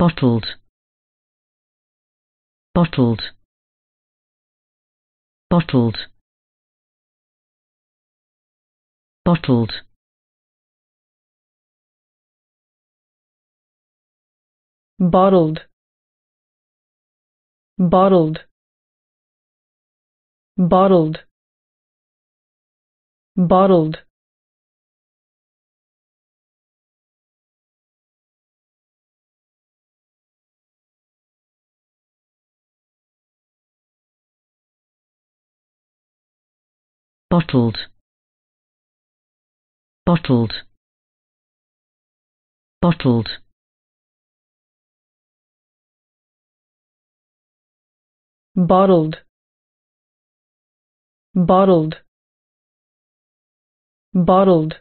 bottled bottled bottled bottled bottled bottled bottled bottled bottled bottled bottled bottled bottled bottled